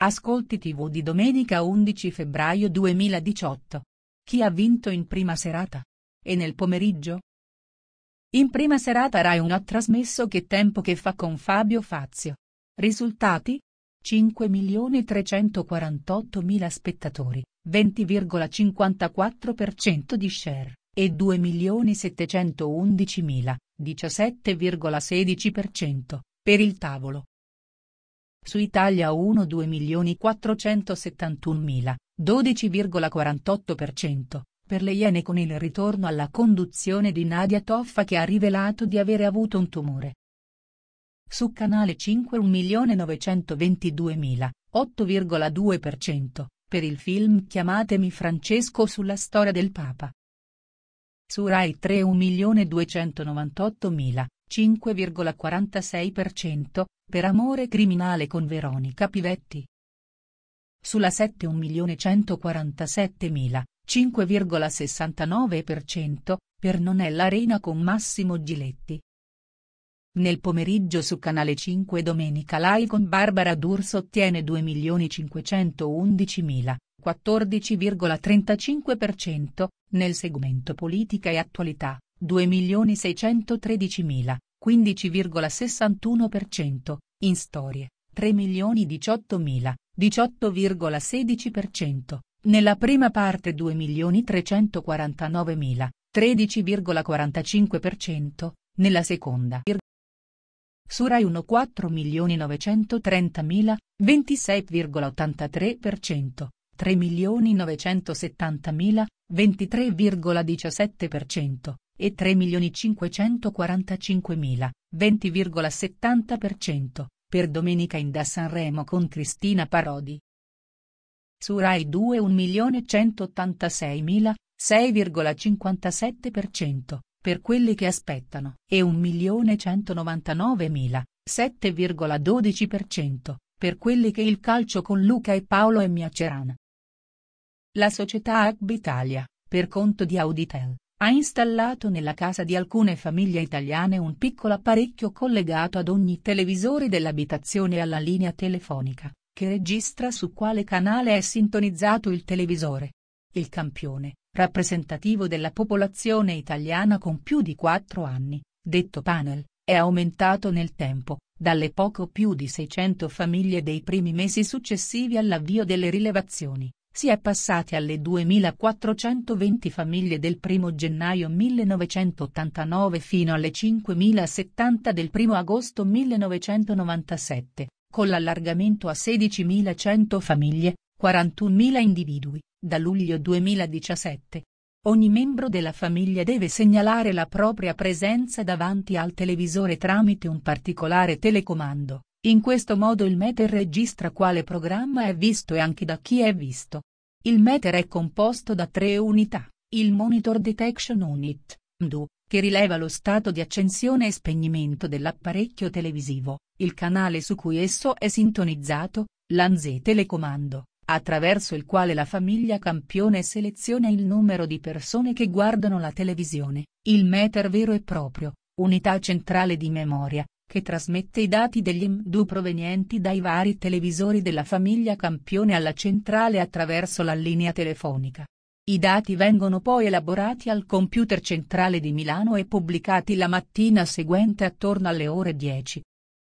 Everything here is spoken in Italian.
Ascolti TV di domenica 11 febbraio 2018. Chi ha vinto in prima serata? E nel pomeriggio? In prima serata Rai 1 ha trasmesso Che tempo che fa con Fabio Fazio. Risultati? 5.348.000 spettatori, 20,54% di share, e 2.711.000, 17,16%, per il tavolo su Italia 1 2.471.000, 12,48%, per le Iene con il ritorno alla conduzione di Nadia Toffa che ha rivelato di avere avuto un tumore. Su Canale 5 1.922.000, 8,2%, per il film Chiamatemi Francesco sulla storia del Papa. Su Rai 3 1.298.000, 5,46% per amore criminale con Veronica Pivetti. Sulla 7 1.147.000, 5,69% per Non è l'arena con Massimo Giletti. Nel pomeriggio su Canale 5 Domenica Lai con Barbara D'Urso ottiene 2.511.000, 14,35%, nel segmento Politica e Attualità, 2.613.000, 15,61%, in storie 3 milioni 18.000, 18,16%, nella prima parte 2 milioni 349.000, 13,45%, nella seconda su Rai 1 4 milioni 930.000, 26,83%, 3 milioni 970.000, 23,17%, e 3.545.000, 20,70%, per domenica in da Sanremo con Cristina Parodi. Su Rai 2 1.186.000, 6,57%, per quelli che aspettano, e 1.199.000, 7,12%, per quelli che il calcio con Luca e Paolo e Miacerana. La società Agb Italia, per conto di Auditel, ha installato nella casa di alcune famiglie italiane un piccolo apparecchio collegato ad ogni televisore dell'abitazione e alla linea telefonica, che registra su quale canale è sintonizzato il televisore. Il campione, rappresentativo della popolazione italiana con più di 4 anni, detto panel, è aumentato nel tempo, dalle poco più di 600 famiglie dei primi mesi successivi all'avvio delle rilevazioni si è passati alle 2.420 famiglie del 1 gennaio 1989 fino alle 5.070 del 1 agosto 1997, con l'allargamento a 16.100 famiglie, 41.000 individui, da luglio 2017. Ogni membro della famiglia deve segnalare la propria presenza davanti al televisore tramite un particolare telecomando. In questo modo il meter registra quale programma è visto e anche da chi è visto. Il meter è composto da tre unità, il Monitor Detection Unit, MDU, che rileva lo stato di accensione e spegnimento dell'apparecchio televisivo, il canale su cui esso è sintonizzato, l'ANSE telecomando, attraverso il quale la famiglia campione seleziona il numero di persone che guardano la televisione, il meter vero e proprio, unità centrale di memoria, che trasmette i dati degli IMDU provenienti dai vari televisori della famiglia Campione alla centrale attraverso la linea telefonica. I dati vengono poi elaborati al computer centrale di Milano e pubblicati la mattina seguente attorno alle ore 10,